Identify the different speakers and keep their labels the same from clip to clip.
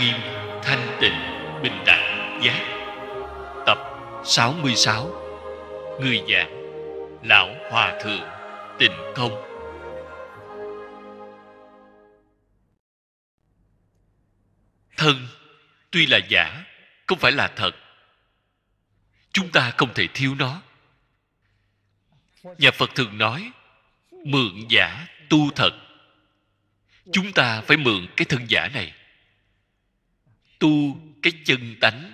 Speaker 1: nghiêm thanh tịnh bình đẳng giác tập 66 người giảng lão hòa thượng tịnh công thân tuy là giả không phải là thật chúng ta không thể thiếu nó nhà phật thường nói mượn giả tu thật chúng ta phải mượn cái thân giả này tu cái chân tánh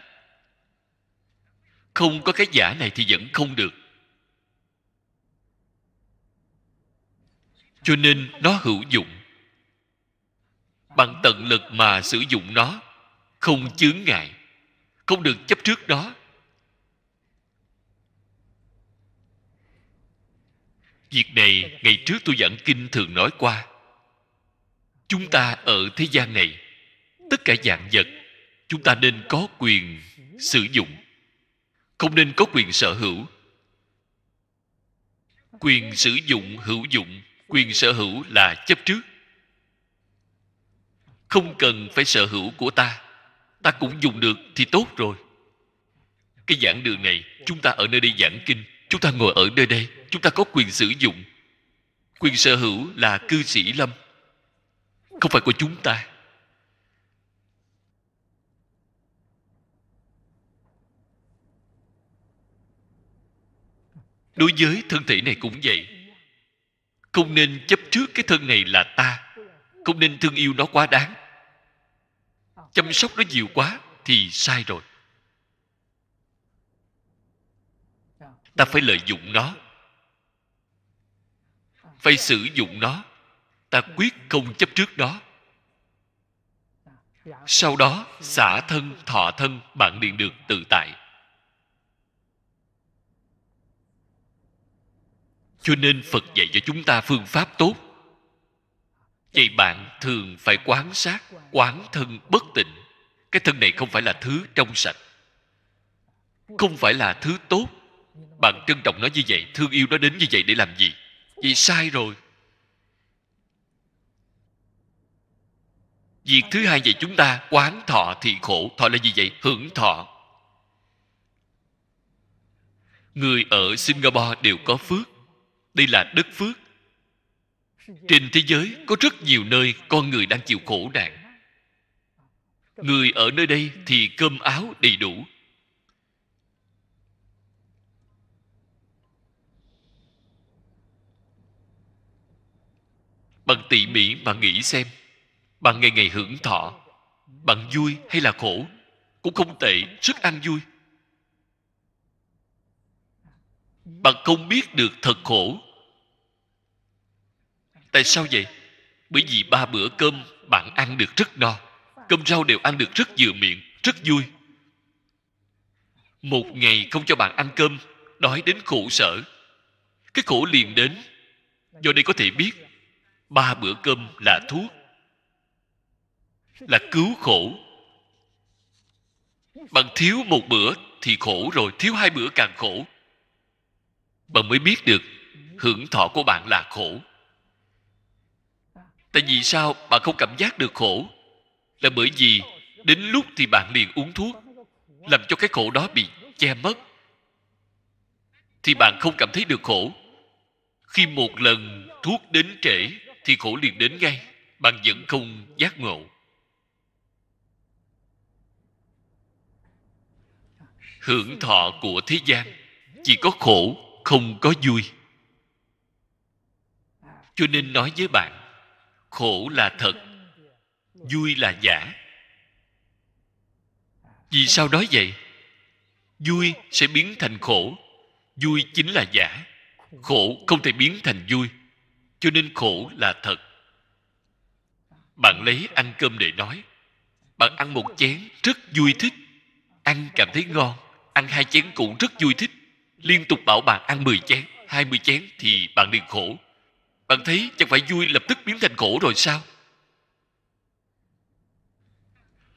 Speaker 1: không có cái giả này thì vẫn không được cho nên nó hữu dụng bằng tận lực mà sử dụng nó không chướng ngại không được chấp trước đó việc này ngày trước tôi giảng kinh thường nói qua chúng ta ở thế gian này tất cả dạng vật chúng ta nên có quyền sử dụng không nên có quyền sở hữu quyền sử dụng hữu dụng quyền sở hữu là chấp trước không cần phải sở hữu của ta ta cũng dùng được thì tốt rồi cái giảng đường này chúng ta ở nơi đây giảng kinh chúng ta ngồi ở nơi đây chúng ta có quyền sử dụng quyền sở hữu là cư sĩ lâm không phải của chúng ta đối với thân thể này cũng vậy không nên chấp trước cái thân này là ta không nên thương yêu nó quá đáng chăm sóc nó nhiều quá thì sai rồi ta phải lợi dụng nó phải sử dụng nó ta quyết không chấp trước đó. sau đó xả thân thọ thân bạn liền được tự tại cho nên phật dạy cho chúng ta phương pháp tốt vậy bạn thường phải quán sát quán thân bất tịnh cái thân này không phải là thứ trong sạch không phải là thứ tốt bạn trân trọng nó như vậy thương yêu nó đến như vậy để làm gì vậy sai rồi việc thứ hai vậy chúng ta quán thọ thì khổ thọ là gì vậy hưởng thọ người ở singapore đều có phước đây là đất phước trên thế giới có rất nhiều nơi con người đang chịu khổ nạn người ở nơi đây thì cơm áo đầy đủ bằng tỉ mỉ mà nghĩ xem bằng ngày ngày hưởng thọ bằng vui hay là khổ cũng không tệ rất an vui bạn không biết được thật khổ tại sao vậy bởi vì ba bữa cơm bạn ăn được rất no cơm rau đều ăn được rất vừa miệng rất vui một ngày không cho bạn ăn cơm đói đến khổ sở cái khổ liền đến do đây có thể biết ba bữa cơm là thuốc là cứu khổ bạn thiếu một bữa thì khổ rồi thiếu hai bữa càng khổ bạn mới biết được hưởng thọ của bạn là khổ tại vì sao bạn không cảm giác được khổ là bởi vì đến lúc thì bạn liền uống thuốc làm cho cái khổ đó bị che mất thì bạn không cảm thấy được khổ khi một lần thuốc đến trễ thì khổ liền đến ngay bạn vẫn không giác ngộ hưởng thọ của thế gian chỉ có khổ không có vui cho nên nói với bạn khổ là thật vui là giả vì sao nói vậy vui sẽ biến thành khổ vui chính là giả khổ không thể biến thành vui cho nên khổ là thật bạn lấy ăn cơm để nói bạn ăn một chén rất vui thích ăn cảm thấy ngon ăn hai chén cũng rất vui thích liên tục bảo bạn ăn 10 chén 20 chén thì bạn liền khổ bạn thấy chẳng phải vui lập tức biến thành khổ rồi sao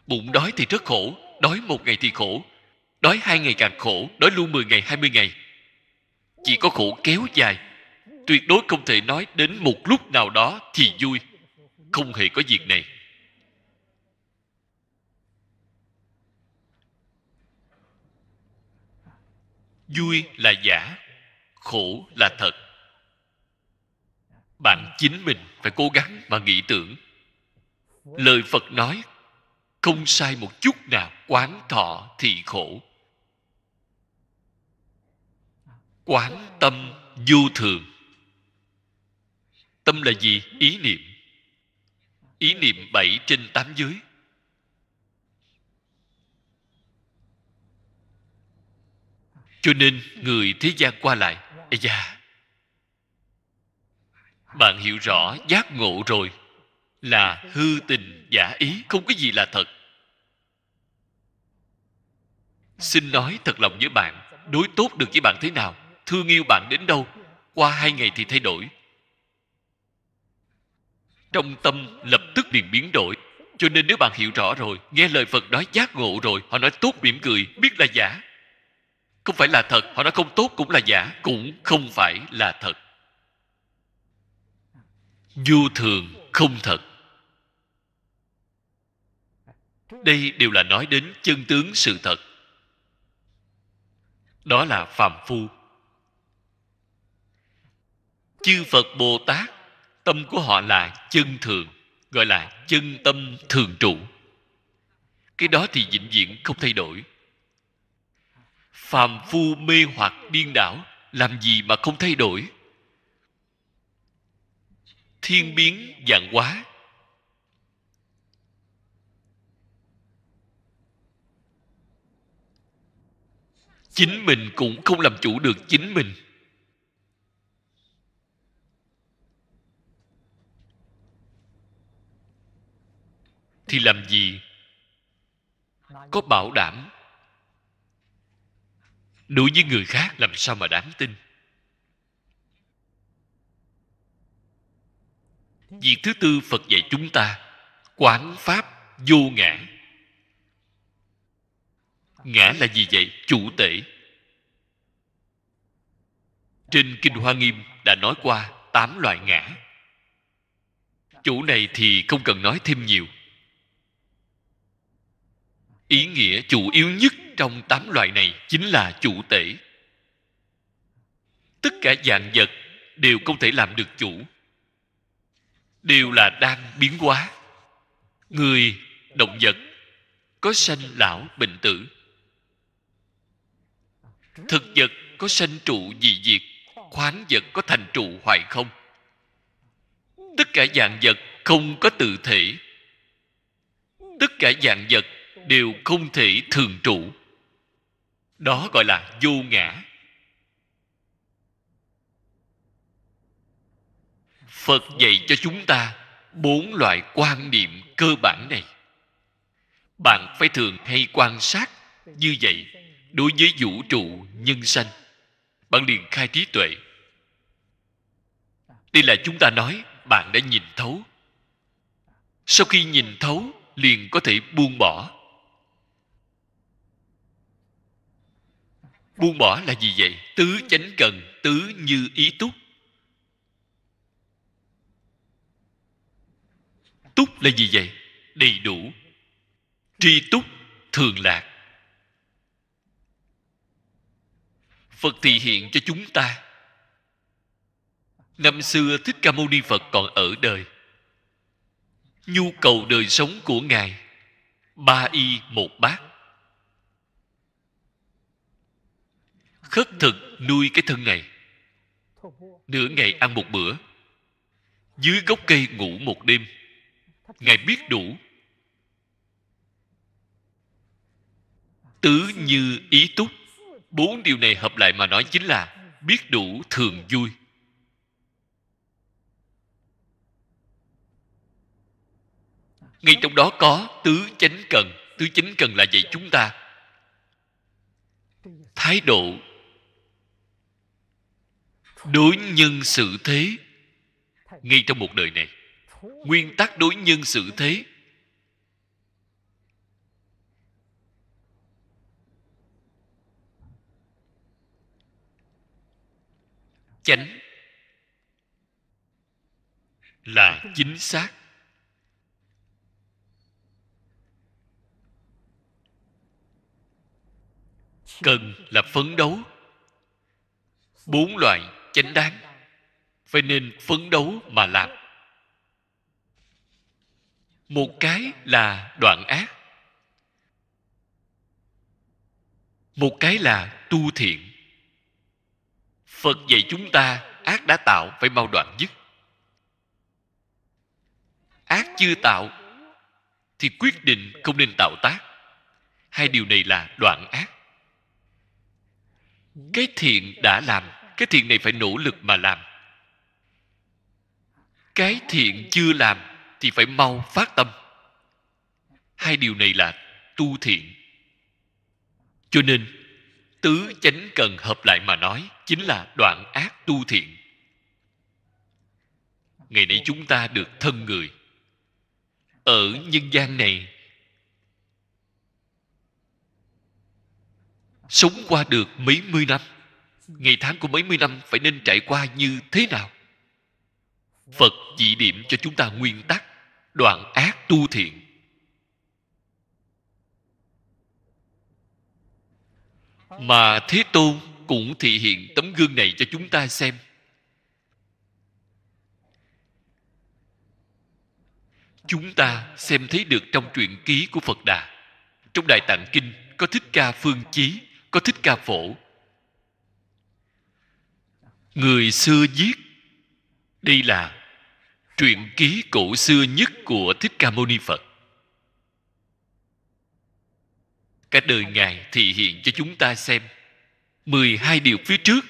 Speaker 1: bụng đói thì rất khổ đói một ngày thì khổ đói hai ngày càng khổ đói luôn 10 ngày 20 ngày chỉ có khổ kéo dài tuyệt đối không thể nói đến một lúc nào đó thì vui không hề có việc này vui là giả khổ là thật bạn chính mình phải cố gắng mà nghĩ tưởng lời phật nói không sai một chút nào quán thọ thì khổ quán tâm vô thường tâm là gì ý niệm ý niệm bảy trên tám giới cho nên người thế gian qua lại Ây da Bạn hiểu rõ giác ngộ rồi Là hư tình giả ý Không có gì là thật Xin nói thật lòng với bạn Đối tốt được với bạn thế nào Thương yêu bạn đến đâu Qua hai ngày thì thay đổi Trong tâm lập tức liền biến đổi Cho nên nếu bạn hiểu rõ rồi Nghe lời Phật nói giác ngộ rồi Họ nói tốt mỉm cười Biết là giả không phải là thật họ nói không tốt cũng là giả cũng không phải là thật vô thường không thật đây đều là nói đến chân tướng sự thật đó là phàm phu chư phật bồ tát tâm của họ là chân thường gọi là chân tâm thường trụ cái đó thì vĩnh viễn không thay đổi phàm phu mê hoặc điên đảo làm gì mà không thay đổi thiên biến dạng hóa chính mình cũng không làm chủ được chính mình thì làm gì có bảo đảm đối với người khác làm sao mà đáng tin việc thứ tư phật dạy chúng ta quán pháp vô ngã ngã là gì vậy chủ tể trên kinh hoa nghiêm đã nói qua tám loại ngã Chủ này thì không cần nói thêm nhiều ý nghĩa chủ yếu nhất trong tám loại này chính là chủ tể tất cả dạng vật đều không thể làm được chủ đều là đang biến hóa người động vật có sanh lão bệnh tử thực vật có sanh trụ gì diệt khoáng vật có thành trụ hoại không tất cả dạng vật không có tự thể tất cả dạng vật đều không thể thường trụ đó gọi là vô ngã phật dạy cho chúng ta bốn loại quan niệm cơ bản này bạn phải thường hay quan sát như vậy đối với vũ trụ nhân sanh bạn liền khai trí tuệ đây là chúng ta nói bạn đã nhìn thấu sau khi nhìn thấu liền có thể buông bỏ buông bỏ là gì vậy tứ chánh cần tứ như ý túc túc là gì vậy đầy đủ tri túc thường lạc phật thì hiện cho chúng ta năm xưa thích ca mâu ni phật còn ở đời nhu cầu đời sống của ngài ba y một bát khất thực nuôi cái thân này nửa ngày ăn một bữa dưới gốc cây ngủ một đêm ngài biết đủ tứ như ý túc bốn điều này hợp lại mà nói chính là biết đủ thường vui ngay trong đó có tứ chánh cần tứ chánh cần là dạy chúng ta thái độ đối nhân xử thế ngay trong một đời này nguyên tắc đối nhân xử thế chánh là chính xác cần là phấn đấu bốn loại chính đáng phải nên phấn đấu mà làm một cái là đoạn ác một cái là tu thiện phật dạy chúng ta ác đã tạo phải mau đoạn dứt ác chưa tạo thì quyết định không nên tạo tác hai điều này là đoạn ác cái thiện đã làm cái thiện này phải nỗ lực mà làm cái thiện chưa làm thì phải mau phát tâm hai điều này là tu thiện cho nên tứ chánh cần hợp lại mà nói chính là đoạn ác tu thiện ngày nay chúng ta được thân người ở nhân gian này sống qua được mấy mươi năm ngày tháng của mấy mươi năm phải nên trải qua như thế nào phật chỉ điểm cho chúng ta nguyên tắc đoạn ác tu thiện mà thế tôn cũng thị hiện tấm gương này cho chúng ta xem chúng ta xem thấy được trong truyện ký của phật đà trong đại tạng kinh có thích ca phương chí có thích ca phổ người xưa viết đây là truyện ký cổ xưa nhất của thích ca mâu ni phật cả đời ngài thị hiện cho chúng ta xem 12 điều phía trước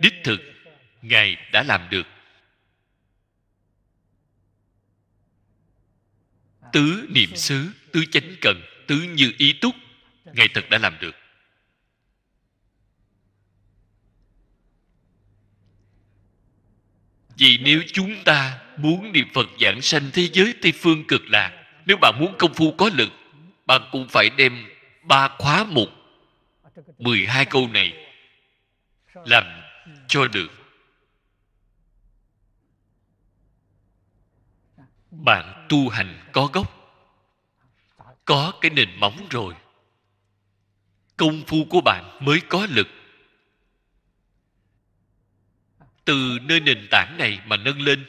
Speaker 1: đích thực ngài đã làm được tứ niệm xứ tứ chánh cần tứ như ý túc ngài thật đã làm được vì nếu chúng ta muốn niệm phật giảng sanh thế giới tây phương cực lạc nếu bạn muốn công phu có lực bạn cũng phải đem ba khóa mục 12 câu này làm cho được bạn tu hành có gốc có cái nền móng rồi công phu của bạn mới có lực từ nơi nền tảng này mà nâng lên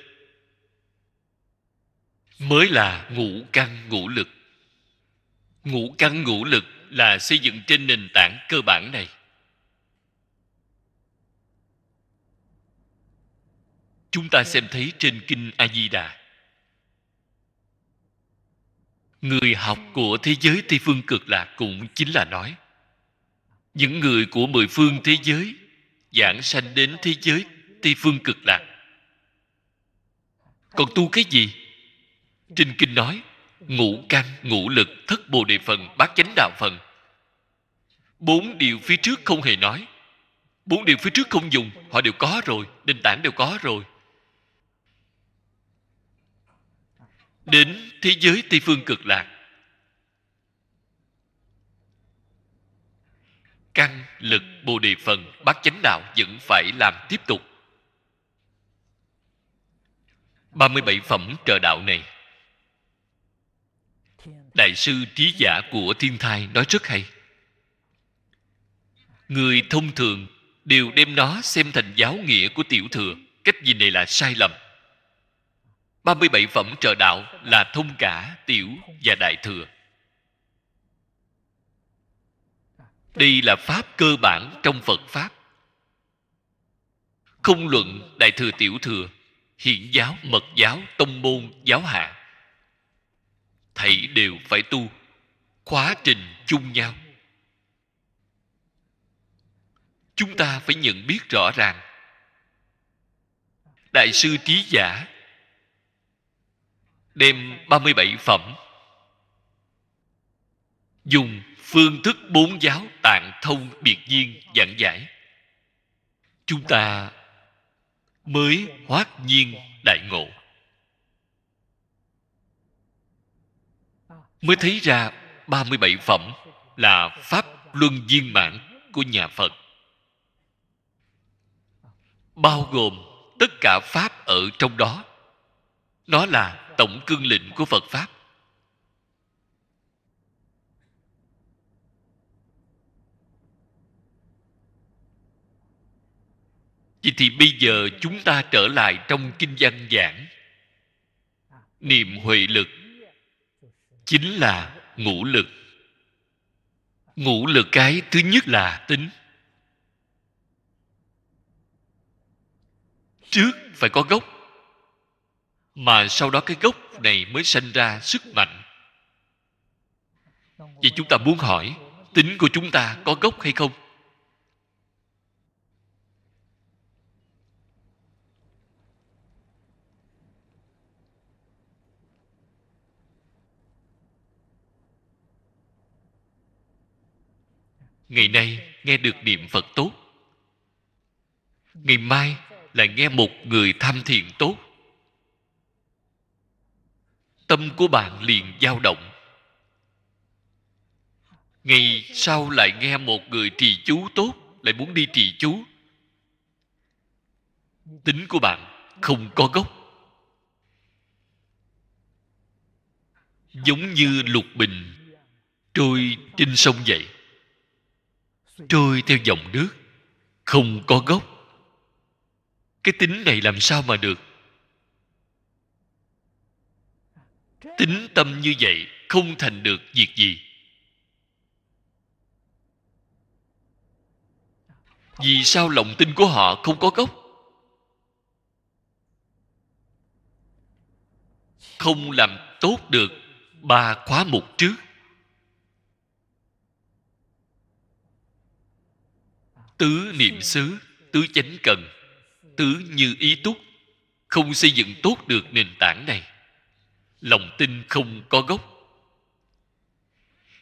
Speaker 1: mới là ngũ căn ngũ lực ngũ căn ngũ lực là xây dựng trên nền tảng cơ bản này chúng ta xem thấy trên kinh a di đà người học của thế giới tây phương cực lạc cũng chính là nói những người của mười phương thế giới giảng sanh đến thế giới Tây Phương Cực Lạc. Còn tu cái gì? Trinh kinh nói, ngũ căn, ngũ lực, thất bồ đề phần, bát chánh đạo phần. Bốn điều phía trước không hề nói. Bốn điều phía trước không dùng, họ đều có rồi, nền tảng đều có rồi. Đến thế giới Tây Phương Cực Lạc, căn lực bồ đề phần bát chánh đạo vẫn phải làm tiếp tục 37 phẩm trợ đạo này Đại sư trí giả của thiên thai nói rất hay Người thông thường đều đem nó xem thành giáo nghĩa của tiểu thừa Cách gì này là sai lầm 37 phẩm trợ đạo là thông cả, tiểu và đại thừa Đây là pháp cơ bản trong Phật Pháp Không luận đại thừa tiểu thừa hiển giáo mật giáo tông môn giáo hạ thảy đều phải tu quá trình chung nhau chúng ta phải nhận biết rõ ràng đại sư trí giả đem 37 phẩm dùng phương thức bốn giáo tạng thông biệt viên giảng giải chúng ta mới hoát nhiên đại ngộ mới thấy ra 37 phẩm là pháp luân viên mãn của nhà Phật bao gồm tất cả pháp ở trong đó nó là tổng cương lĩnh của Phật pháp vậy thì bây giờ chúng ta trở lại trong kinh văn giảng niệm huệ lực chính là ngũ lực ngũ lực cái thứ nhất là tính trước phải có gốc mà sau đó cái gốc này mới sinh ra sức mạnh vậy chúng ta muốn hỏi tính của chúng ta có gốc hay không ngày nay nghe được niệm phật tốt ngày mai lại nghe một người tham thiền tốt tâm của bạn liền dao động ngày sau lại nghe một người trì chú tốt lại muốn đi trì chú tính của bạn không có gốc giống như lục bình trôi trên sông vậy trôi theo dòng nước không có gốc cái tính này làm sao mà được tính tâm như vậy không thành được việc gì vì sao lòng tin của họ không có gốc không làm tốt được ba khóa mục trước tứ niệm xứ tứ chánh cần tứ như ý túc không xây dựng tốt được nền tảng này lòng tin không có gốc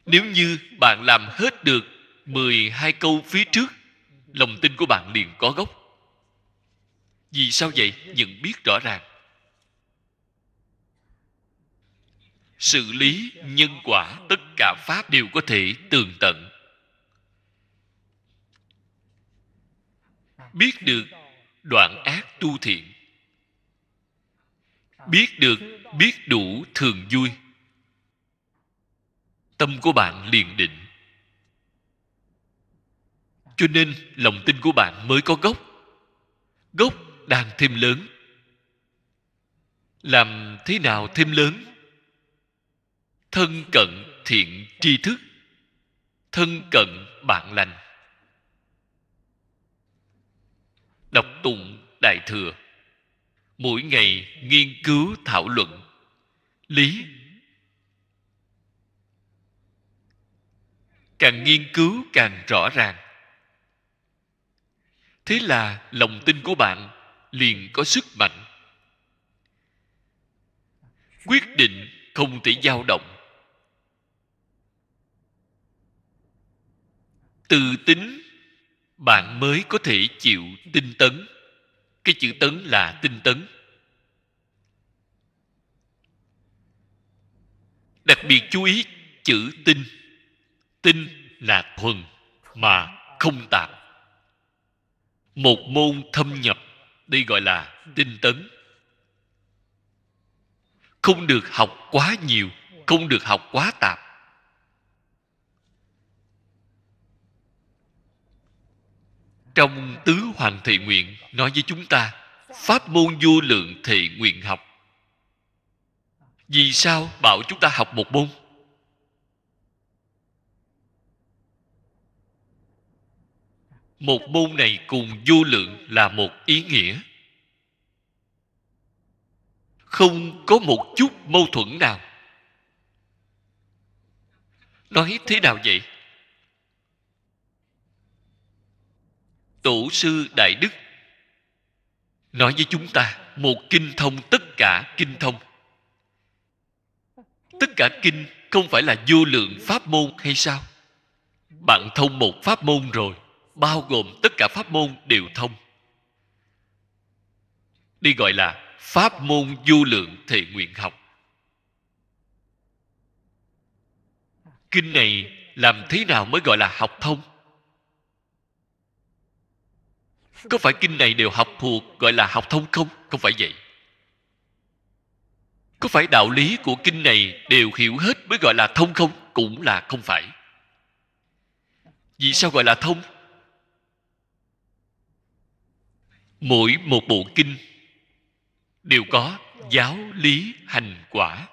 Speaker 1: nếu như bạn làm hết được 12 câu phía trước lòng tin của bạn liền có gốc vì sao vậy nhận biết rõ ràng xử lý nhân quả tất cả pháp đều có thể tường tận biết được đoạn ác tu thiện biết được biết đủ thường vui tâm của bạn liền định cho nên lòng tin của bạn mới có gốc gốc đang thêm lớn làm thế nào thêm lớn thân cận thiện tri thức thân cận bạn lành đọc tụng đại thừa mỗi ngày nghiên cứu thảo luận lý càng nghiên cứu càng rõ ràng thế là lòng tin của bạn liền có sức mạnh quyết định không thể dao động tự tính bạn mới có thể chịu tinh tấn cái chữ tấn là tinh tấn đặc biệt chú ý chữ tinh tinh là thuần mà không tạp một môn thâm nhập đây gọi là tinh tấn không được học quá nhiều không được học quá tạp trong tứ hoàng thệ nguyện nói với chúng ta pháp môn vô lượng thệ nguyện học vì sao bảo chúng ta học một môn một môn này cùng vô lượng là một ý nghĩa không có một chút mâu thuẫn nào nói thế nào vậy tổ sư đại đức nói với chúng ta một kinh thông tất cả kinh thông tất cả kinh không phải là vô lượng pháp môn hay sao bạn thông một pháp môn rồi bao gồm tất cả pháp môn đều thông đi gọi là pháp môn vô lượng thệ nguyện học kinh này làm thế nào mới gọi là học thông có phải kinh này đều học thuộc gọi là học thông không không phải vậy có phải đạo lý của kinh này đều hiểu hết mới gọi là thông không cũng là không phải vì sao gọi là thông mỗi một bộ kinh đều có giáo lý hành quả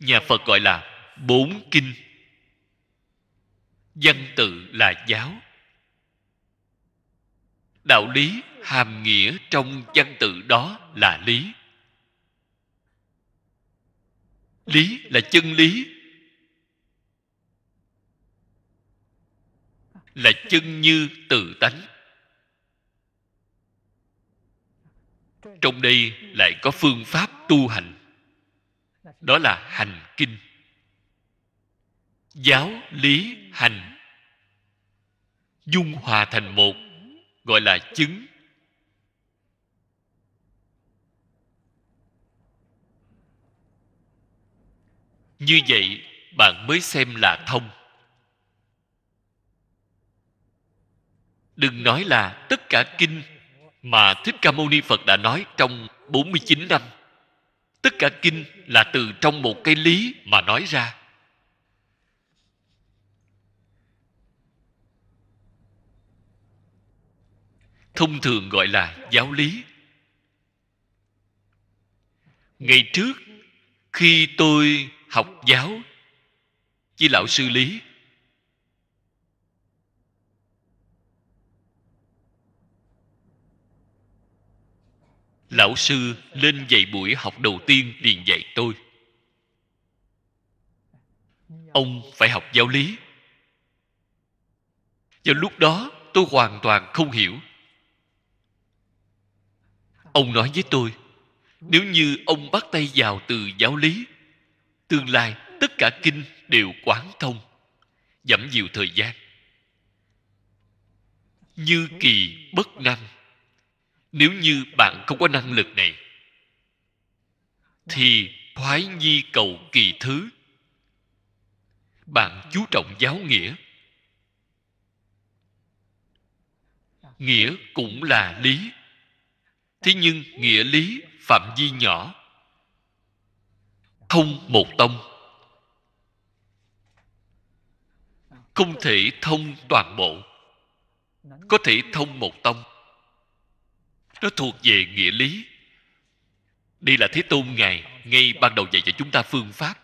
Speaker 1: nhà phật gọi là bốn kinh văn tự là giáo đạo lý hàm nghĩa trong văn tự đó là lý lý là chân lý là chân như tự tánh trong đây lại có phương pháp tu hành đó là hành kinh giáo lý hành dung hòa thành một gọi là chứng như vậy bạn mới xem là thông đừng nói là tất cả kinh mà thích ca mâu ni phật đã nói trong 49 năm tất cả kinh là từ trong một cái lý mà nói ra thông thường gọi là giáo lý ngày trước khi tôi học giáo với lão sư lý lão sư lên dạy buổi học đầu tiên liền dạy tôi ông phải học giáo lý do lúc đó tôi hoàn toàn không hiểu ông nói với tôi nếu như ông bắt tay vào từ giáo lý tương lai tất cả kinh đều quán thông giảm nhiều thời gian như kỳ bất năng nếu như bạn không có năng lực này thì thoái nhi cầu kỳ thứ bạn chú trọng giáo nghĩa nghĩa cũng là lý thế nhưng nghĩa lý phạm vi nhỏ thông một tông không thể thông toàn bộ có thể thông một tông nó thuộc về nghĩa lý đây là thế tôn ngài ngay ban đầu dạy cho chúng ta phương pháp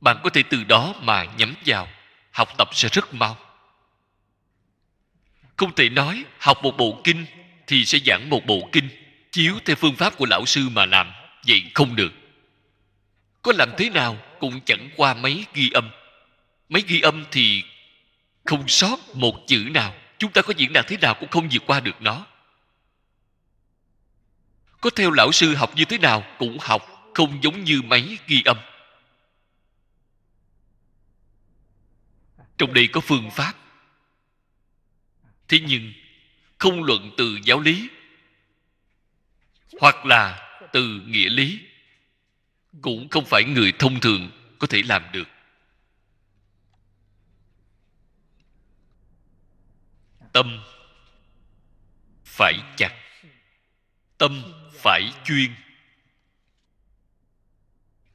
Speaker 1: bạn có thể từ đó mà nhắm vào học tập sẽ rất mau không thể nói học một bộ kinh thì sẽ giảng một bộ kinh chiếu theo phương pháp của lão sư mà làm vậy không được có làm thế nào cũng chẳng qua mấy ghi âm mấy ghi âm thì không sót một chữ nào chúng ta có diễn đạt thế nào cũng không vượt qua được nó có theo lão sư học như thế nào cũng học không giống như mấy ghi âm trong đây có phương pháp thế nhưng không luận từ giáo lý hoặc là từ nghĩa lý cũng không phải người thông thường có thể làm được tâm phải chặt tâm phải chuyên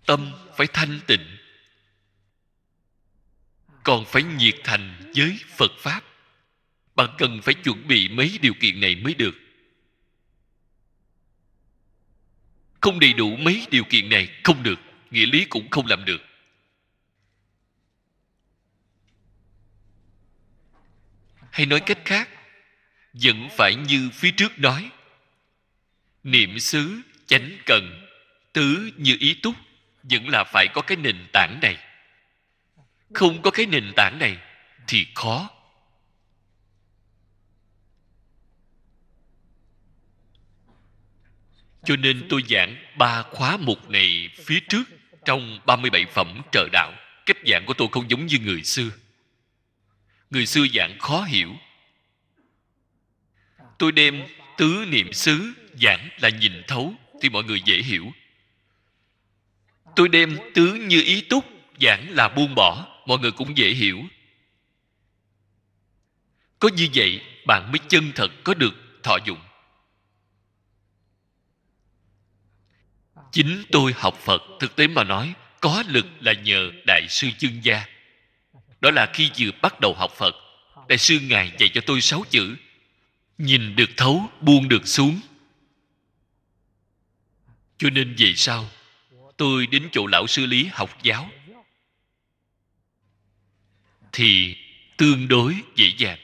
Speaker 1: tâm phải thanh tịnh còn phải nhiệt thành với phật pháp bạn cần phải chuẩn bị mấy điều kiện này mới được không đầy đủ mấy điều kiện này không được nghĩa lý cũng không làm được hay nói cách khác vẫn phải như phía trước nói niệm xứ chánh cần tứ như ý túc vẫn là phải có cái nền tảng này không có cái nền tảng này thì khó cho nên tôi giảng ba khóa mục này phía trước trong 37 phẩm trợ đạo. Cách giảng của tôi không giống như người xưa. Người xưa giảng khó hiểu. Tôi đem tứ niệm xứ giảng là nhìn thấu thì mọi người dễ hiểu. Tôi đem tứ như ý túc giảng là buông bỏ, mọi người cũng dễ hiểu. Có như vậy bạn mới chân thật có được thọ dụng chính tôi học phật thực tế mà nói có lực là nhờ đại sư chương gia đó là khi vừa bắt đầu học phật đại sư ngài dạy cho tôi sáu chữ nhìn được thấu buông được xuống cho nên về sau tôi đến chỗ lão sư lý học giáo thì tương đối dễ dàng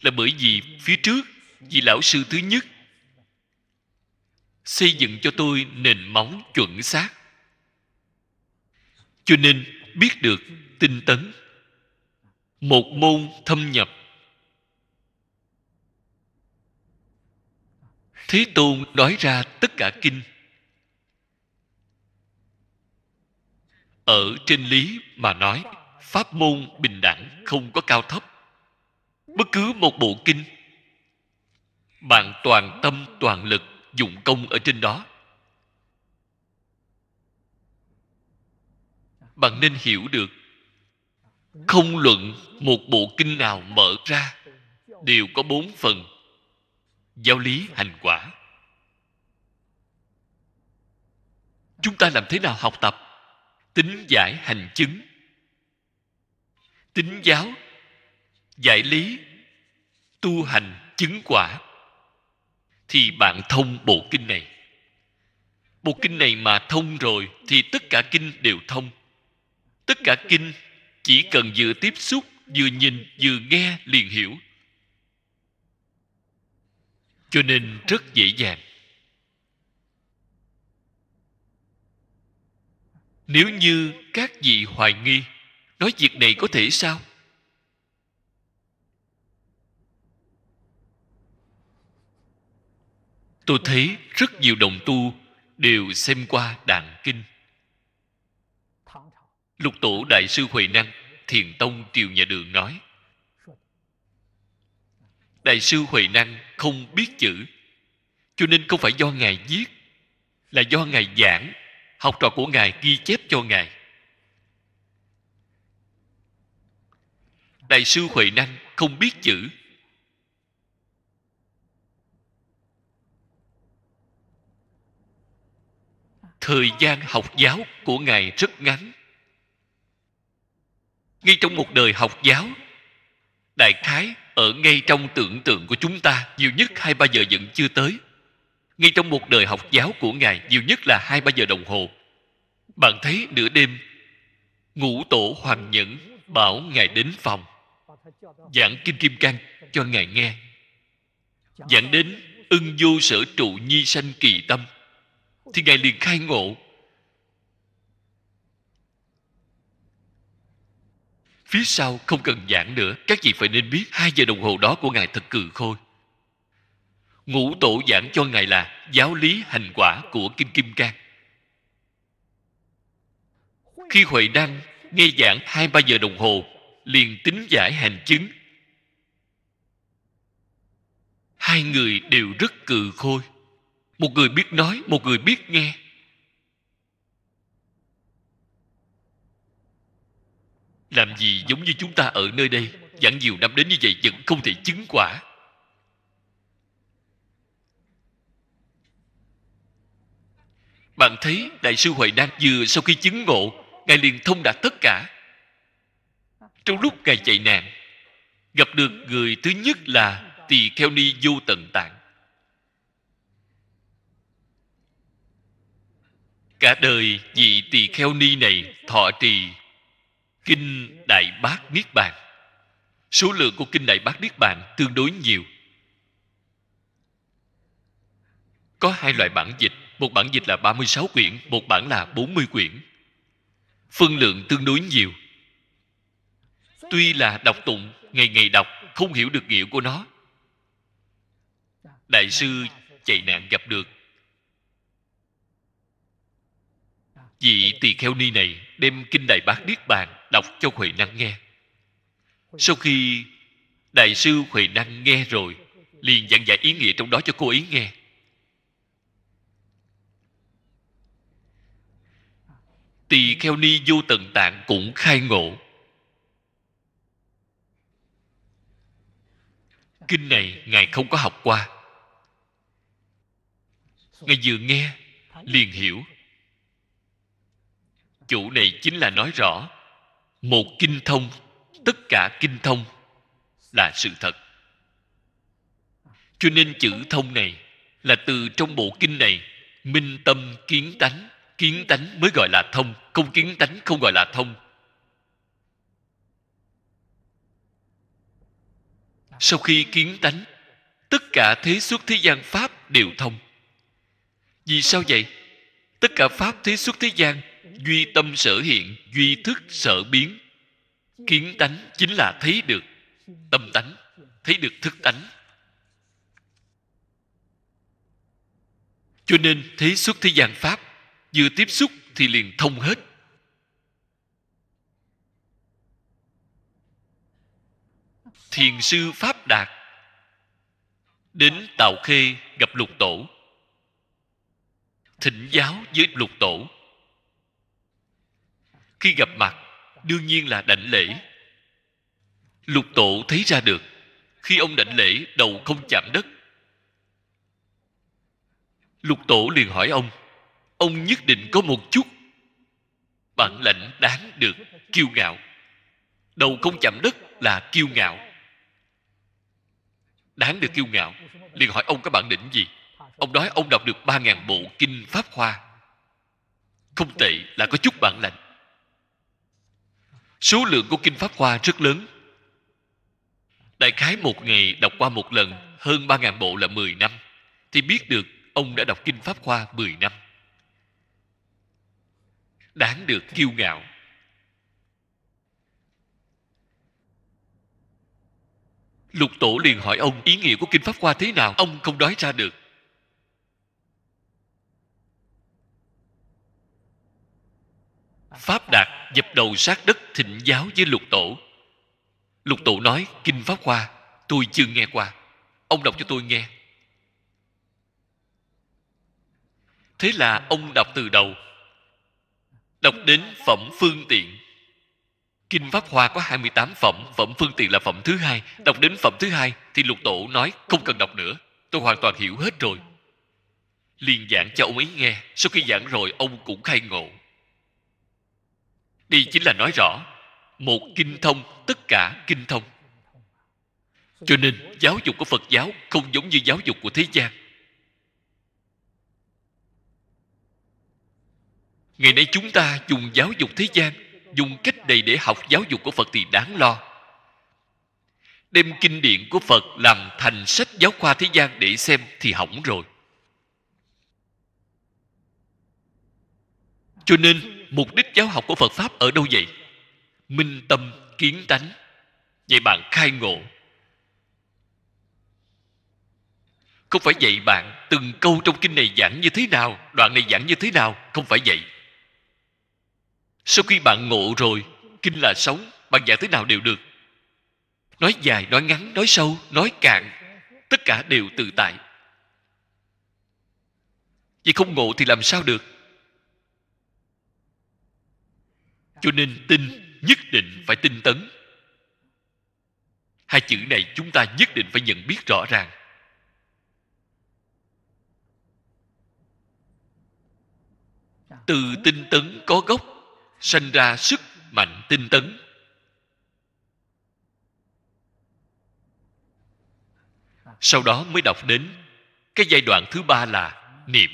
Speaker 1: là bởi vì phía trước vị lão sư thứ nhất xây dựng cho tôi nền móng chuẩn xác cho nên biết được tinh tấn một môn thâm nhập thế tôn nói ra tất cả kinh ở trên lý mà nói pháp môn bình đẳng không có cao thấp bất cứ một bộ kinh bạn toàn tâm toàn lực dụng công ở trên đó bạn nên hiểu được không luận một bộ kinh nào mở ra đều có bốn phần giáo lý hành quả chúng ta làm thế nào học tập tính giải hành chứng tính giáo giải lý tu hành chứng quả thì bạn thông bộ kinh này bộ kinh này mà thông rồi thì tất cả kinh đều thông tất cả kinh chỉ cần vừa tiếp xúc vừa nhìn vừa nghe liền hiểu cho nên rất dễ dàng nếu như các vị hoài nghi nói việc này có thể sao tôi thấy rất nhiều đồng tu đều xem qua đàn kinh lục tổ đại sư huệ năng thiền tông triều nhà đường nói đại sư huệ năng không biết chữ cho nên không phải do ngài viết là do ngài giảng học trò của ngài ghi chép cho ngài đại sư huệ năng không biết chữ thời gian học giáo của ngài rất ngắn ngay trong một đời học giáo đại khái ở ngay trong tưởng tượng của chúng ta nhiều nhất hai ba giờ vẫn chưa tới ngay trong một đời học giáo của ngài nhiều nhất là hai ba giờ đồng hồ bạn thấy nửa đêm ngũ tổ hoàng nhẫn bảo ngài đến phòng giảng kinh kim cang cho ngài nghe giảng đến ưng vô sở trụ nhi sanh kỳ tâm thì ngài liền khai ngộ phía sau không cần giảng nữa các vị phải nên biết hai giờ đồng hồ đó của ngài thật cừ khôi ngũ tổ giảng cho ngài là giáo lý hành quả của kim kim cang khi huệ đăng nghe giảng hai ba giờ đồng hồ liền tính giải hành chứng hai người đều rất cừ khôi một người biết nói một người biết nghe làm gì giống như chúng ta ở nơi đây dặn nhiều năm đến như vậy vẫn không thể chứng quả bạn thấy đại sư huệ đan vừa sau khi chứng ngộ ngài liền thông đạt tất cả trong lúc ngài chạy nạn gặp được người thứ nhất là tỳ kheo ni vô tận tạng cả đời vị tỳ kheo ni này thọ trì kinh đại bát niết bàn số lượng của kinh đại bát niết bàn tương đối nhiều có hai loại bản dịch một bản dịch là 36 quyển một bản là 40 quyển phân lượng tương đối nhiều tuy là đọc tụng ngày ngày đọc không hiểu được nghĩa của nó đại sư chạy nạn gặp được vị tỳ kheo ni này đem kinh đại bát niết bàn đọc cho huệ năng nghe sau khi đại sư huệ năng nghe rồi liền giảng giải ý nghĩa trong đó cho cô ấy nghe tỳ kheo ni vô tận tạng cũng khai ngộ kinh này ngài không có học qua ngài vừa nghe liền hiểu chủ này chính là nói rõ một kinh thông tất cả kinh thông là sự thật cho nên chữ thông này là từ trong bộ kinh này minh tâm kiến tánh kiến tánh mới gọi là thông không kiến tánh không gọi là thông sau khi kiến tánh tất cả thế xuất thế gian pháp đều thông vì sao vậy tất cả pháp thế xuất thế gian duy tâm sở hiện duy thức sở biến kiến tánh chính là thấy được tâm tánh thấy được thức tánh cho nên thế xuất thế gian pháp vừa tiếp xúc thì liền thông hết thiền sư pháp đạt đến tào khê gặp lục tổ thỉnh giáo với lục tổ khi gặp mặt đương nhiên là đảnh lễ lục tổ thấy ra được khi ông đảnh lễ đầu không chạm đất lục tổ liền hỏi ông ông nhất định có một chút bản lãnh đáng được kiêu ngạo đầu không chạm đất là kiêu ngạo đáng được kiêu ngạo liền hỏi ông có bản lĩnh gì ông nói ông đọc được ba ngàn bộ kinh pháp khoa không tệ là có chút bản lãnh số lượng của kinh pháp hoa rất lớn đại khái một ngày đọc qua một lần hơn 3.000 bộ là 10 năm thì biết được ông đã đọc kinh pháp hoa 10 năm đáng được kiêu ngạo lục tổ liền hỏi ông ý nghĩa của kinh pháp hoa thế nào ông không nói ra được pháp đạt dập đầu sát đất thịnh giáo với lục tổ lục tổ nói kinh pháp hoa tôi chưa nghe qua ông đọc cho tôi nghe thế là ông đọc từ đầu đọc đến phẩm phương tiện Kinh Pháp Hoa có 28 phẩm, phẩm phương tiện là phẩm thứ hai. Đọc đến phẩm thứ hai thì lục tổ nói không cần đọc nữa. Tôi hoàn toàn hiểu hết rồi. Liền giảng cho ông ấy nghe. Sau khi giảng rồi ông cũng khai ngộ đi chính là nói rõ một kinh thông tất cả kinh thông cho nên giáo dục của phật giáo không giống như giáo dục của thế gian ngày nay chúng ta dùng giáo dục thế gian dùng cách này để học giáo dục của phật thì đáng lo đem kinh điển của phật làm thành sách giáo khoa thế gian để xem thì hỏng rồi cho nên mục đích giáo học của phật pháp ở đâu vậy minh tâm kiến tánh vậy bạn khai ngộ không phải dạy bạn từng câu trong kinh này giảng như thế nào đoạn này giảng như thế nào không phải vậy sau khi bạn ngộ rồi kinh là sống bạn giảng thế nào đều được nói dài nói ngắn nói sâu nói cạn tất cả đều tự tại vì không ngộ thì làm sao được cho nên tin nhất định phải tinh tấn hai chữ này chúng ta nhất định phải nhận biết rõ ràng từ tinh tấn có gốc sanh ra sức mạnh tinh tấn sau đó mới đọc đến cái giai đoạn thứ ba là niệm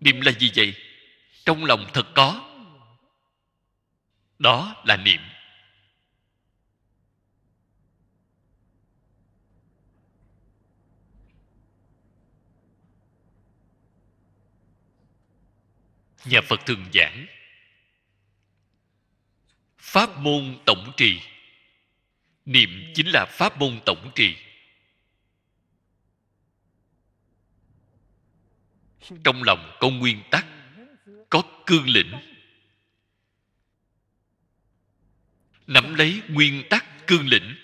Speaker 1: niệm là gì vậy trong lòng thật có đó là niệm nhà phật thường giảng pháp môn tổng trì niệm chính là pháp môn tổng trì trong lòng có nguyên tắc có cương lĩnh nắm lấy nguyên tắc cương lĩnh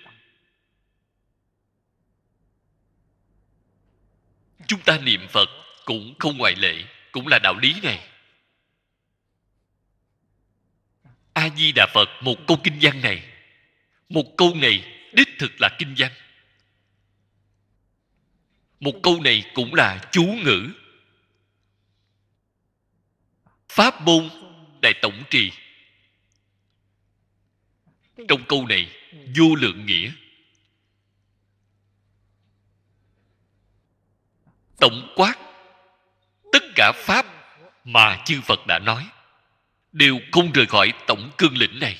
Speaker 1: chúng ta niệm phật cũng không ngoại lệ cũng là đạo lý này a di đà phật một câu kinh văn này một câu này đích thực là kinh văn một câu này cũng là chú ngữ pháp môn đại tổng trì trong câu này vô lượng nghĩa tổng quát tất cả pháp mà chư phật đã nói đều không rời khỏi tổng cương lĩnh này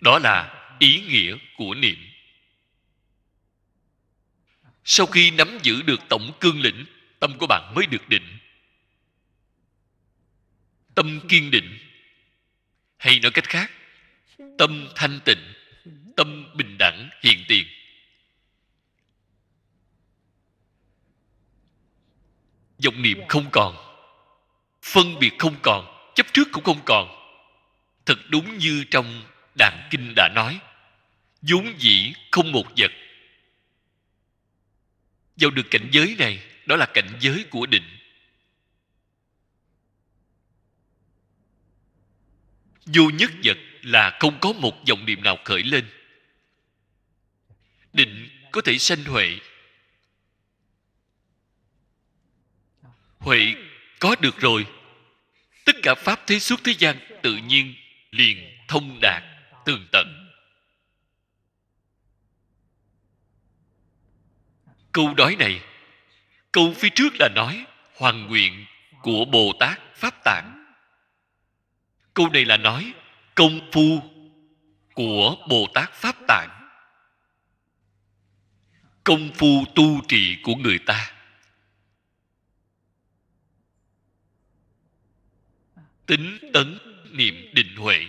Speaker 1: đó là ý nghĩa của niệm sau khi nắm giữ được tổng cương lĩnh tâm của bạn mới được định tâm kiên định hay nói cách khác tâm thanh tịnh tâm bình đẳng hiện tiền vọng niệm không còn phân biệt không còn chấp trước cũng không còn thật đúng như trong đàn kinh đã nói vốn dĩ không một vật vào được cảnh giới này đó là cảnh giới của định Dù nhất vật là không có một dòng niệm nào khởi lên định có thể sanh huệ huệ có được rồi tất cả pháp thế suốt thế gian tự nhiên liền thông đạt tường tận câu nói này câu phía trước là nói hoàn nguyện của bồ tát pháp tạng câu này là nói công phu của bồ tát pháp tạng công phu tu trì của người ta tính tấn niệm định huệ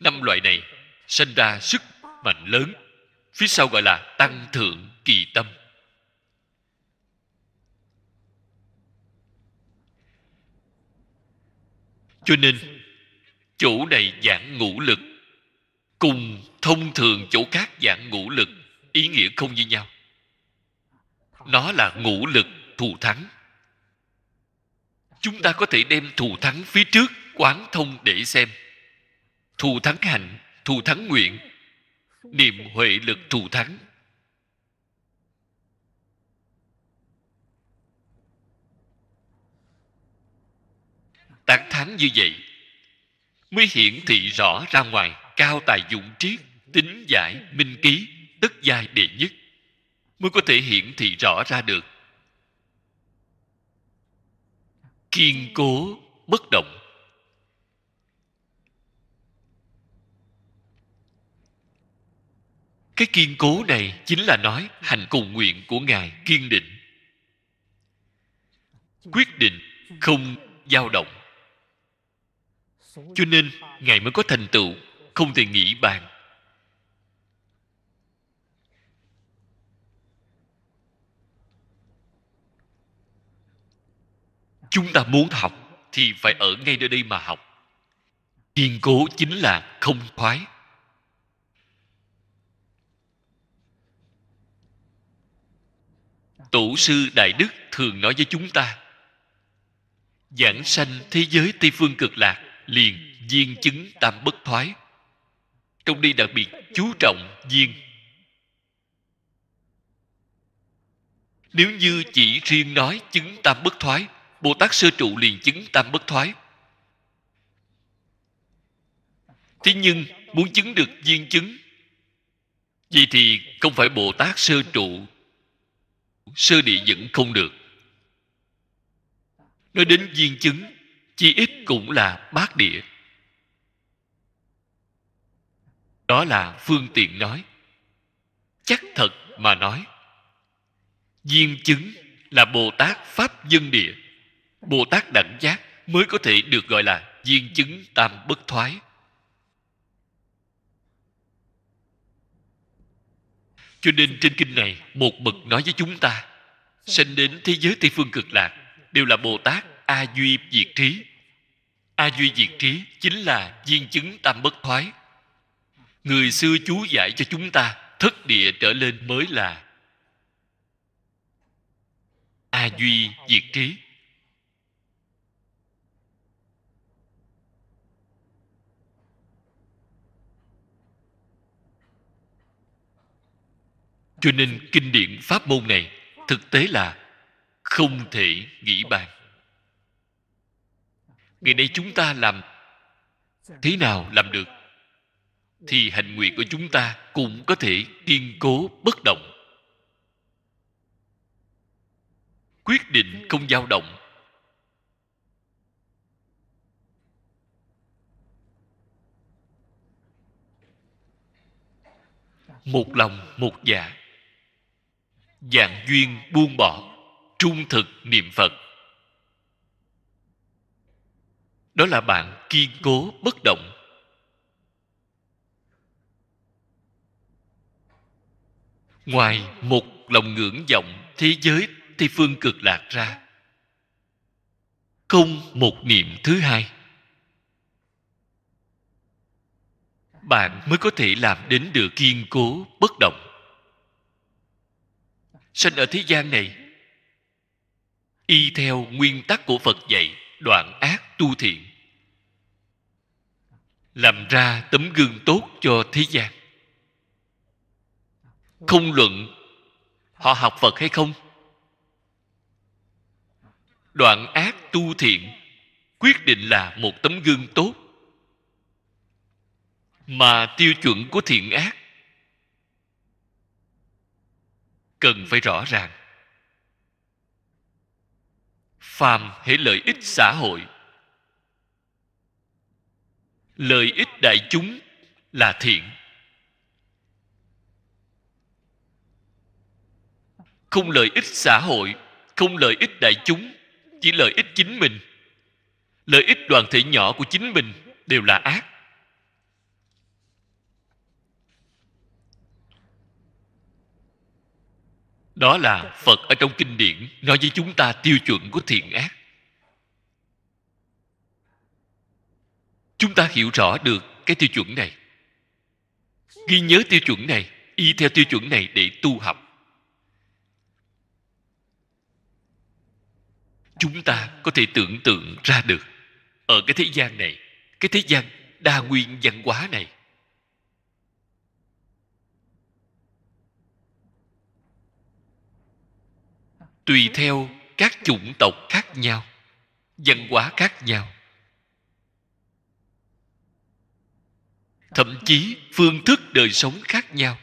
Speaker 1: năm loại này sinh ra sức mạnh lớn phía sau gọi là tăng thượng kỳ tâm cho nên chỗ này giảng ngũ lực cùng thông thường chỗ khác giảng ngũ lực ý nghĩa không như nhau nó là ngũ lực thù thắng chúng ta có thể đem thù thắng phía trước quán thông để xem thù thắng hạnh thù thắng nguyện niệm huệ lực thù thắng tán thán như vậy mới hiển thị rõ ra ngoài cao tài dụng trí tính giải minh ký tất giai đệ nhất mới có thể hiển thị rõ ra được kiên cố bất động cái kiên cố này chính là nói hành cùng nguyện của ngài kiên định quyết định không dao động cho nên ngài mới có thành tựu không thể nghĩ bàn chúng ta muốn học thì phải ở ngay nơi đây mà học kiên cố chính là không khoái tổ sư đại đức thường nói với chúng ta giảng sanh thế giới tây phương cực lạc liền viên chứng tam bất thoái trong đây đặc biệt chú trọng viên nếu như chỉ riêng nói chứng tam bất thoái bồ tát sơ trụ liền chứng tam bất thoái thế nhưng muốn chứng được viên chứng vậy thì không phải bồ tát sơ trụ sơ địa vẫn không được nói đến viên chứng chi ít cũng là bát địa đó là phương tiện nói chắc thật mà nói viên chứng là bồ tát pháp dân địa bồ tát đẳng giác mới có thể được gọi là viên chứng tam bất thoái cho nên trên kinh này một bậc nói với chúng ta sanh đến thế giới tây phương cực lạc đều là bồ tát a duy diệt trí a duy diệt trí chính là viên chứng tam bất thoái người xưa chú giải cho chúng ta thất địa trở lên mới là a duy diệt trí cho nên kinh điển pháp môn này thực tế là không thể nghĩ bàn ngày nay chúng ta làm thế nào làm được thì hành nguyện của chúng ta cũng có thể kiên cố bất động quyết định không dao động một lòng một dạ dạng duyên buông bỏ trung thực niệm phật đó là bạn kiên cố bất động ngoài một lòng ngưỡng vọng thế giới tây phương cực lạc ra không một niệm thứ hai bạn mới có thể làm đến được kiên cố bất động sinh ở thế gian này y theo nguyên tắc của phật dạy đoạn ác tu thiện làm ra tấm gương tốt cho thế gian không luận họ học phật hay không đoạn ác tu thiện quyết định là một tấm gương tốt mà tiêu chuẩn của thiện ác cần phải rõ ràng phàm hệ lợi ích xã hội lợi ích đại chúng là thiện không lợi ích xã hội không lợi ích đại chúng chỉ lợi ích chính mình lợi ích đoàn thể nhỏ của chính mình đều là ác đó là phật ở trong kinh điển nói với chúng ta tiêu chuẩn của thiện ác chúng ta hiểu rõ được cái tiêu chuẩn này ghi nhớ tiêu chuẩn này y theo tiêu chuẩn này để tu học chúng ta có thể tưởng tượng ra được ở cái thế gian này cái thế gian đa nguyên văn hóa này tùy theo các chủng tộc khác nhau văn hóa khác nhau thậm chí phương thức đời sống khác nhau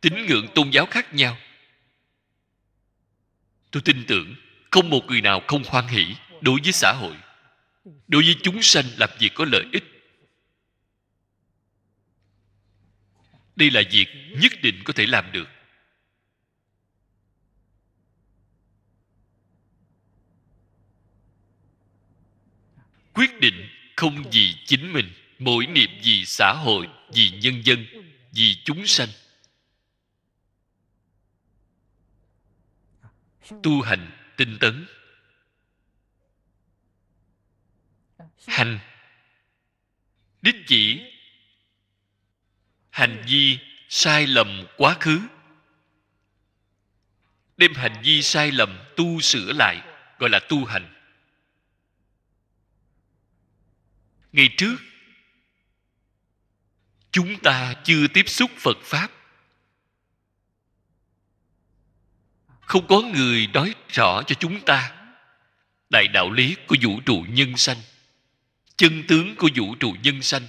Speaker 1: tín ngưỡng tôn giáo khác nhau tôi tin tưởng không một người nào không hoan hỷ đối với xã hội đối với chúng sanh làm việc có lợi ích đây là việc nhất định có thể làm được quyết định không vì chính mình mỗi niệm vì xã hội vì nhân dân vì chúng sanh tu hành tinh tấn hành đích chỉ hành vi sai lầm quá khứ đem hành vi sai lầm tu sửa lại gọi là tu hành ngày trước chúng ta chưa tiếp xúc phật pháp không có người nói rõ cho chúng ta đại đạo lý của vũ trụ nhân sanh chân tướng của vũ trụ nhân sanh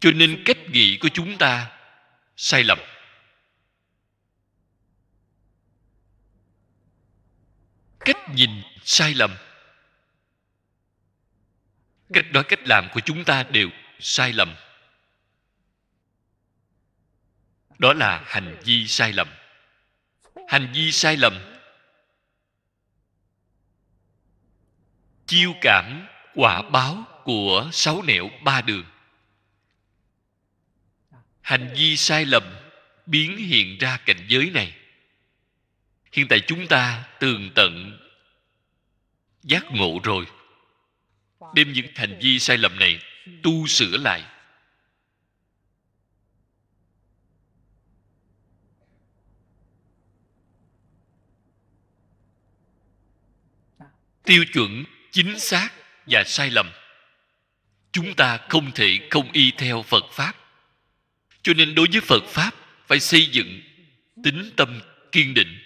Speaker 1: cho nên cách nghĩ của chúng ta sai lầm cách nhìn sai lầm cách nói cách làm của chúng ta đều sai lầm đó là hành vi sai lầm hành vi sai lầm chiêu cảm quả báo của sáu nẻo ba đường hành vi sai lầm biến hiện ra cảnh giới này hiện tại chúng ta tường tận giác ngộ rồi đem những hành vi sai lầm này tu sửa lại tiêu chuẩn chính xác và sai lầm chúng ta không thể không y theo phật pháp cho nên đối với phật pháp phải xây dựng tính tâm kiên định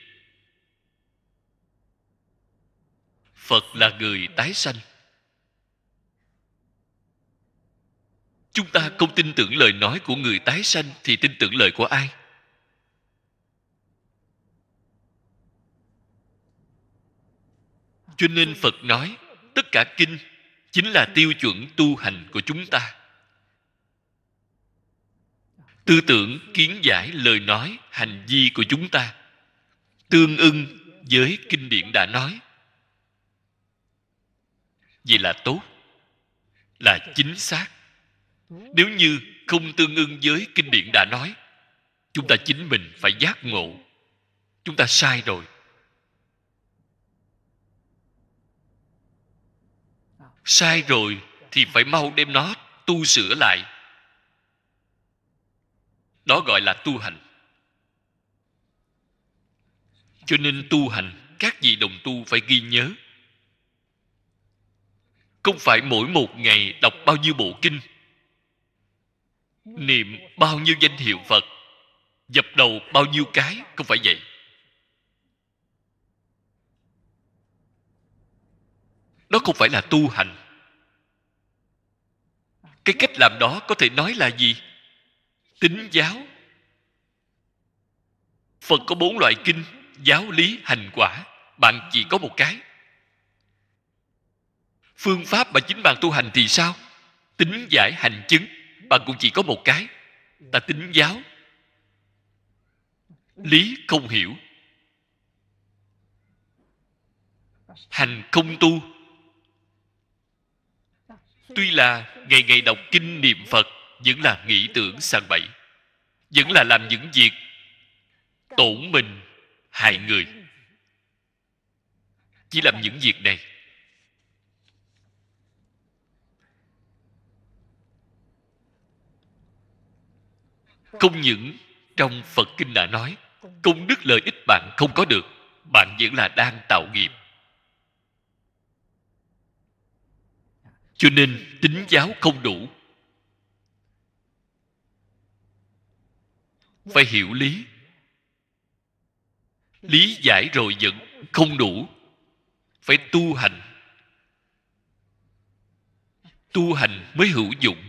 Speaker 1: phật là người tái sanh chúng ta không tin tưởng lời nói của người tái sanh thì tin tưởng lời của ai cho nên phật nói tất cả kinh chính là tiêu chuẩn tu hành của chúng ta tư tưởng kiến giải lời nói hành vi của chúng ta tương ưng với kinh điển đã nói vì là tốt là chính xác nếu như không tương ưng với kinh điển đã nói chúng ta chính mình phải giác ngộ chúng ta sai rồi sai rồi thì phải mau đem nó tu sửa lại đó gọi là tu hành cho nên tu hành các vị đồng tu phải ghi nhớ không phải mỗi một ngày đọc bao nhiêu bộ kinh niệm bao nhiêu danh hiệu phật dập đầu bao nhiêu cái không phải vậy đó không phải là tu hành cái cách làm đó có thể nói là gì tính giáo phật có bốn loại kinh giáo lý hành quả bạn chỉ có một cái phương pháp mà chính bạn tu hành thì sao tính giải hành chứng bạn cũng chỉ có một cái ta tính giáo lý không hiểu hành không tu tuy là ngày ngày đọc kinh niệm phật vẫn là nghĩ tưởng sang bậy vẫn là làm những việc tổn mình hại người chỉ làm những việc này không những trong phật kinh đã nói công đức lợi ích bạn không có được bạn vẫn là đang tạo nghiệp cho nên tính giáo không đủ phải hiểu lý lý giải rồi vẫn không đủ phải tu hành tu hành mới hữu dụng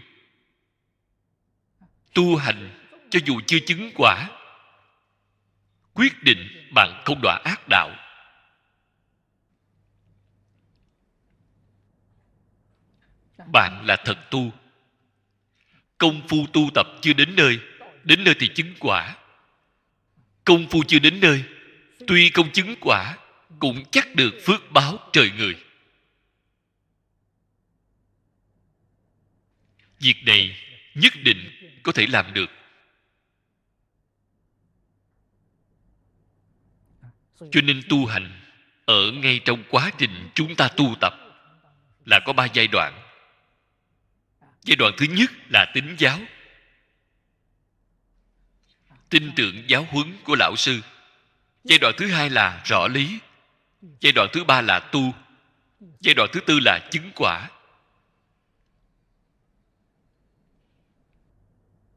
Speaker 1: tu hành cho dù chưa chứng quả quyết định bạn không đọa ác đạo bạn là thật tu công phu tu tập chưa đến nơi đến nơi thì chứng quả công phu chưa đến nơi tuy không chứng quả cũng chắc được phước báo trời người việc này nhất định có thể làm được cho nên tu hành ở ngay trong quá trình chúng ta tu tập là có ba giai đoạn giai đoạn thứ nhất là tín giáo tin tưởng giáo huấn của lão sư giai đoạn thứ hai là rõ lý giai đoạn thứ ba là tu giai đoạn thứ tư là chứng quả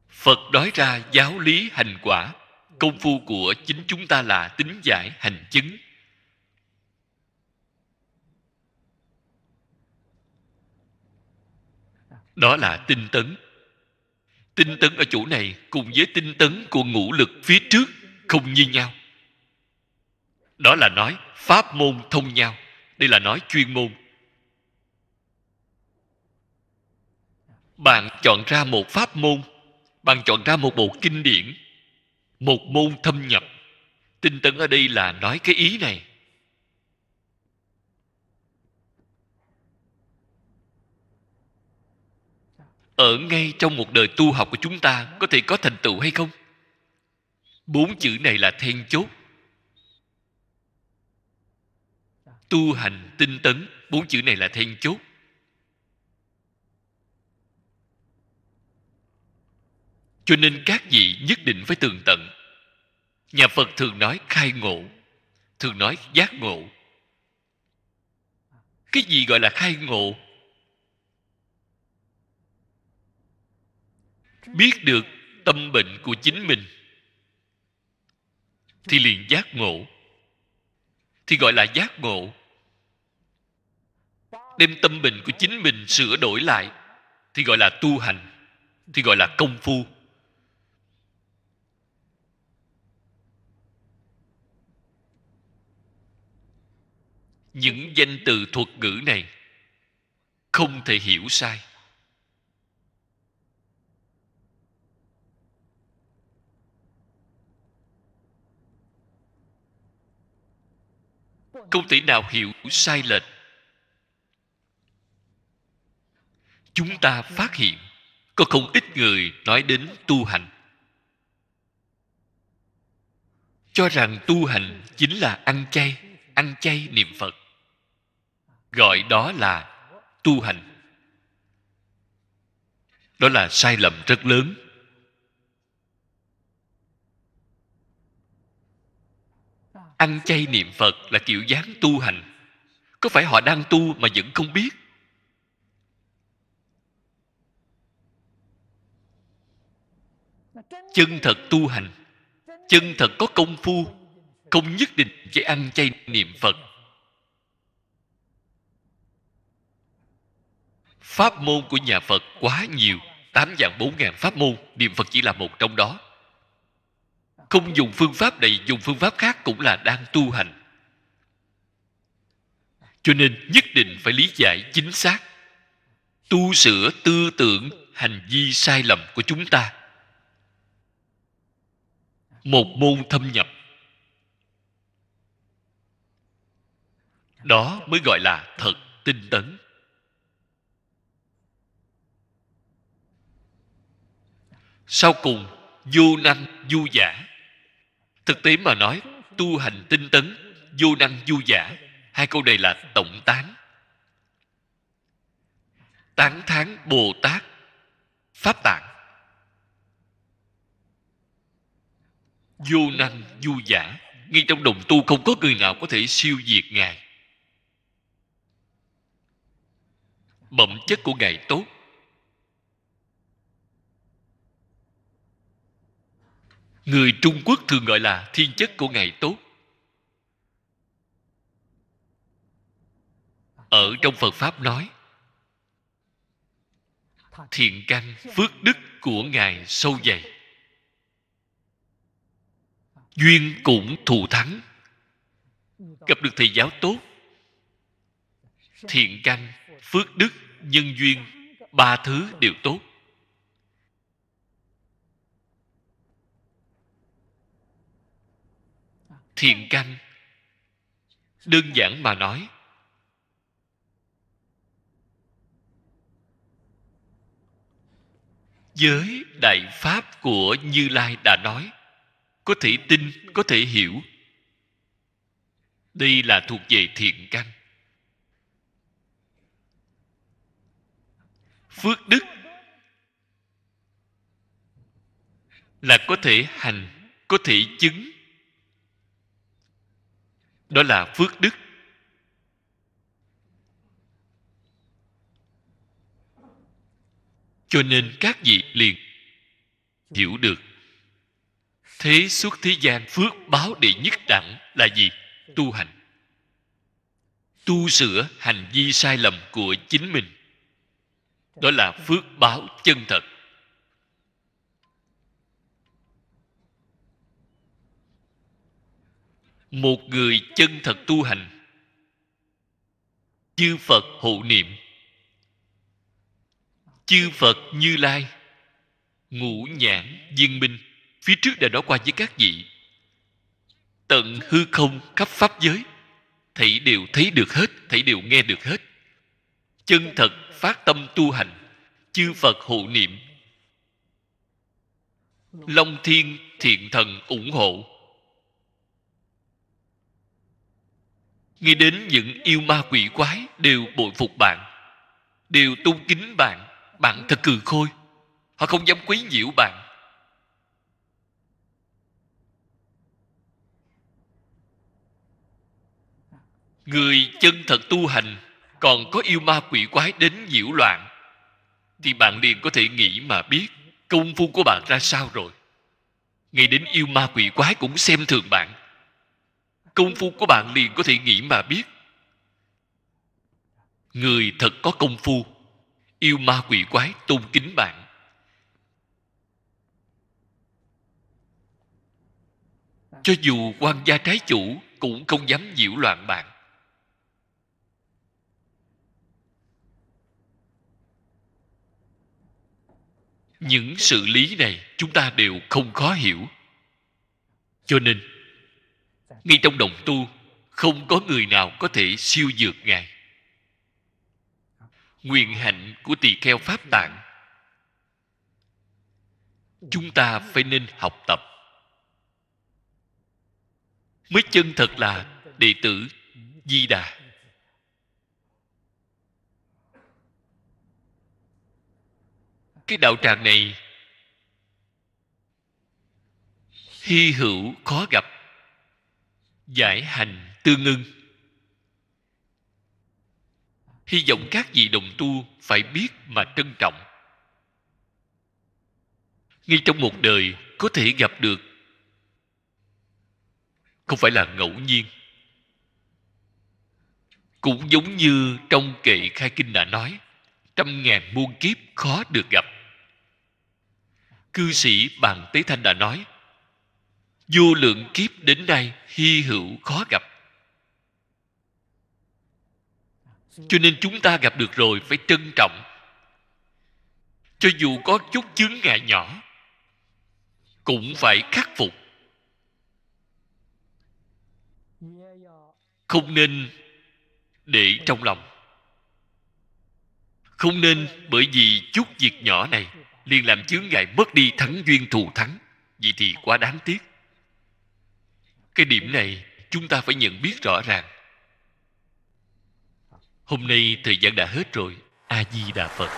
Speaker 1: phật nói ra giáo lý hành quả công phu của chính chúng ta là tính giải hành chứng đó là tinh tấn tinh tấn ở chỗ này cùng với tinh tấn của ngũ lực phía trước không như nhau đó là nói pháp môn thông nhau đây là nói chuyên môn bạn chọn ra một pháp môn bạn chọn ra một bộ kinh điển một môn thâm nhập tinh tấn ở đây là nói cái ý này ở ngay trong một đời tu học của chúng ta có thể có thành tựu hay không bốn chữ này là then chốt tu hành tinh tấn bốn chữ này là then chốt cho nên các vị nhất định phải tường tận nhà phật thường nói khai ngộ thường nói giác ngộ cái gì gọi là khai ngộ biết được tâm bệnh của chính mình thì liền giác ngộ thì gọi là giác ngộ đem tâm bệnh của chính mình sửa đổi lại thì gọi là tu hành thì gọi là công phu những danh từ thuật ngữ này không thể hiểu sai không thể nào hiểu sai lệch chúng ta phát hiện có không ít người nói đến tu hành cho rằng tu hành chính là ăn chay ăn chay niệm phật gọi đó là tu hành đó là sai lầm rất lớn ăn chay niệm phật là kiểu dáng tu hành có phải họ đang tu mà vẫn không biết chân thật tu hành chân thật có công phu không nhất định chỉ ăn chay niệm phật pháp môn của nhà phật quá nhiều tám dạng bốn ngàn pháp môn niệm phật chỉ là một trong đó không dùng phương pháp này dùng phương pháp khác cũng là đang tu hành cho nên nhất định phải lý giải chính xác tu sửa tư tưởng hành vi sai lầm của chúng ta một môn thâm nhập đó mới gọi là thật tinh tấn sau cùng vô năng du giả thực tế mà nói tu hành tinh tấn vô năng du giả hai câu này là tổng tán tán thán bồ tát pháp tạng vô năng du giả ngay trong đồng tu không có người nào có thể siêu diệt ngài bẩm chất của ngài tốt người trung quốc thường gọi là thiên chất của ngày tốt ở trong phật pháp nói thiện căn phước đức của ngài sâu dày duyên cũng thù thắng gặp được thầy giáo tốt thiện căn phước đức nhân duyên ba thứ đều tốt thiền căn đơn giản mà nói giới đại pháp của như lai đã nói có thể tin có thể hiểu đây là thuộc về thiện căn phước đức là có thể hành có thể chứng đó là phước đức cho nên các vị liền hiểu được thế suốt thế gian phước báo đệ nhất đẳng là gì tu hành tu sửa hành vi sai lầm của chính mình đó là phước báo chân thật một người chân thật tu hành chư phật hộ niệm chư phật như lai ngũ nhãn viên minh phía trước đã nói qua với các vị tận hư không khắp pháp giới thảy đều thấy được hết thảy đều nghe được hết chân thật phát tâm tu hành chư phật hộ niệm long thiên thiện thần ủng hộ nghĩ đến những yêu ma quỷ quái đều bội phục bạn đều tôn kính bạn bạn thật cừ khôi họ không dám quấy nhiễu bạn người chân thật tu hành còn có yêu ma quỷ quái đến nhiễu loạn thì bạn liền có thể nghĩ mà biết công phu của bạn ra sao rồi ngay đến yêu ma quỷ quái cũng xem thường bạn công phu của bạn liền có thể nghĩ mà biết người thật có công phu yêu ma quỷ quái tôn kính bạn cho dù quan gia trái chủ cũng không dám nhiễu loạn bạn những sự lý này chúng ta đều không khó hiểu cho nên ngay trong đồng tu không có người nào có thể siêu dược ngài nguyện hạnh của tỳ kheo pháp tạng chúng ta phải nên học tập mới chân thật là đệ tử di đà cái đạo tràng này hy hữu khó gặp giải hành tương ưng hy vọng các vị đồng tu phải biết mà trân trọng ngay trong một đời có thể gặp được không phải là ngẫu nhiên cũng giống như trong kệ khai kinh đã nói trăm ngàn muôn kiếp khó được gặp cư sĩ bàn tế thanh đã nói vô lượng kiếp đến nay hy hữu khó gặp cho nên chúng ta gặp được rồi phải trân trọng cho dù có chút chướng ngại nhỏ cũng phải khắc phục không nên để trong lòng không nên bởi vì chút việc nhỏ này liền làm chướng ngại mất đi thắng duyên thù thắng vậy thì quá đáng tiếc cái điểm này chúng ta phải nhận biết rõ ràng hôm nay thời gian đã hết rồi a di đà phật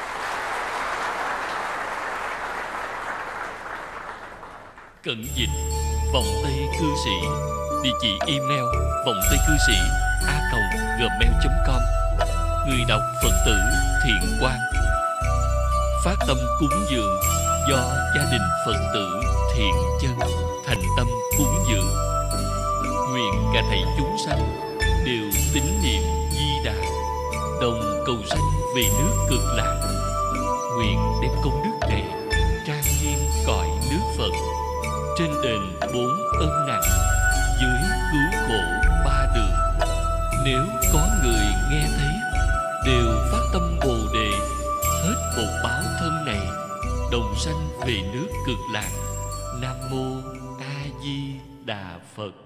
Speaker 1: cận dịch vòng tay cư sĩ địa chỉ email vòng tay cư sĩ a còng gmail com người đọc phật tử thiện quan phát tâm cúng dường do gia đình phật tử thiện chân thành tâm cúng dường nguyện cả thảy chúng sanh đều tín niệm di đà đồng cầu sanh về nước cực lạc nguyện đem công đức này trang nghiêm cõi nước phật trên đền bốn ân nặng dưới cứu khổ ba đường nếu có người nghe thấy đều phát tâm bồ đề hết bột báo thân này đồng sanh về nước cực lạc nam mô a di đà phật